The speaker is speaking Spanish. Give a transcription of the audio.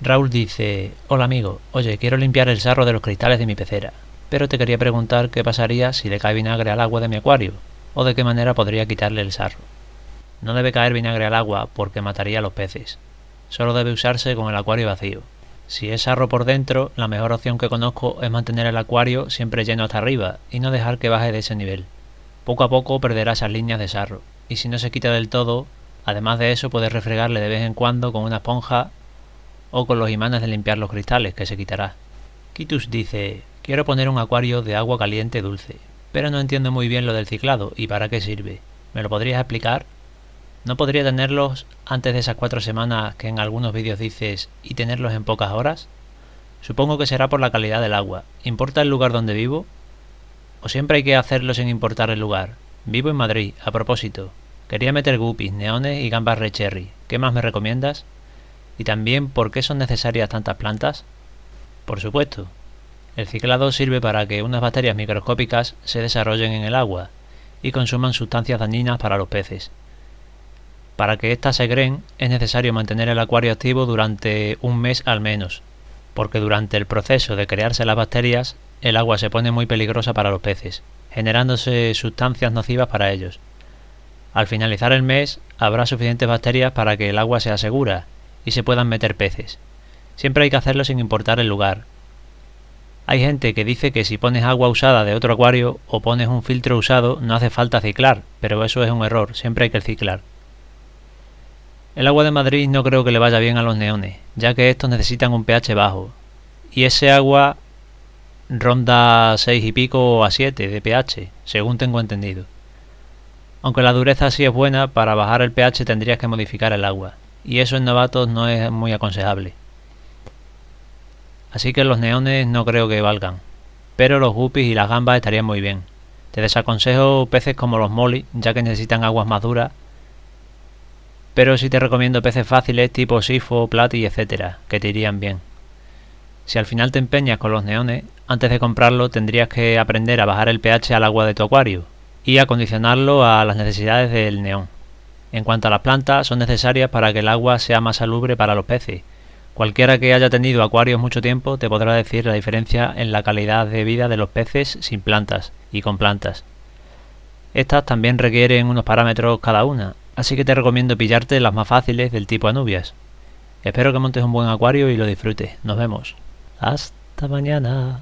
Raúl dice, hola amigo, oye, quiero limpiar el sarro de los cristales de mi pecera, pero te quería preguntar qué pasaría si le cae vinagre al agua de mi acuario, o de qué manera podría quitarle el sarro. No debe caer vinagre al agua porque mataría a los peces. Solo debe usarse con el acuario vacío. Si es sarro por dentro, la mejor opción que conozco es mantener el acuario siempre lleno hasta arriba y no dejar que baje de ese nivel. Poco a poco perderá esas líneas de sarro, y si no se quita del todo, además de eso puedes refregarle de vez en cuando con una esponja o con los imanes de limpiar los cristales que se quitará. Kitus dice, quiero poner un acuario de agua caliente dulce, pero no entiendo muy bien lo del ciclado y para qué sirve. ¿Me lo podrías explicar? ¿No podría tenerlos antes de esas cuatro semanas que en algunos vídeos dices y tenerlos en pocas horas? Supongo que será por la calidad del agua. ¿Importa el lugar donde vivo? ¿O siempre hay que hacerlo sin importar el lugar? Vivo en Madrid, a propósito. Quería meter guppies, neones y gambas recherry. ¿Qué más me recomiendas? ¿Y también por qué son necesarias tantas plantas? Por supuesto, el ciclado sirve para que unas bacterias microscópicas se desarrollen en el agua y consuman sustancias dañinas para los peces. Para que éstas se creen es necesario mantener el acuario activo durante un mes al menos, porque durante el proceso de crearse las bacterias el agua se pone muy peligrosa para los peces, generándose sustancias nocivas para ellos. Al finalizar el mes habrá suficientes bacterias para que el agua sea segura y se puedan meter peces. Siempre hay que hacerlo sin importar el lugar. Hay gente que dice que si pones agua usada de otro acuario o pones un filtro usado no hace falta ciclar, pero eso es un error, siempre hay que ciclar. El agua de Madrid no creo que le vaya bien a los neones, ya que estos necesitan un pH bajo, y ese agua ronda 6 y pico a 7 de pH, según tengo entendido. Aunque la dureza sí es buena, para bajar el pH tendrías que modificar el agua y eso en novatos no es muy aconsejable. Así que los neones no creo que valgan, pero los guppies y las gambas estarían muy bien. Te desaconsejo peces como los molly, ya que necesitan aguas más duras, pero sí te recomiendo peces fáciles tipo sifo, plati, etcétera, que te irían bien. Si al final te empeñas con los neones, antes de comprarlo tendrías que aprender a bajar el pH al agua de tu acuario y acondicionarlo a las necesidades del neón. En cuanto a las plantas, son necesarias para que el agua sea más salubre para los peces. Cualquiera que haya tenido acuarios mucho tiempo te podrá decir la diferencia en la calidad de vida de los peces sin plantas y con plantas. Estas también requieren unos parámetros cada una, así que te recomiendo pillarte las más fáciles del tipo anubias. Espero que montes un buen acuario y lo disfrutes. Nos vemos. Hasta mañana.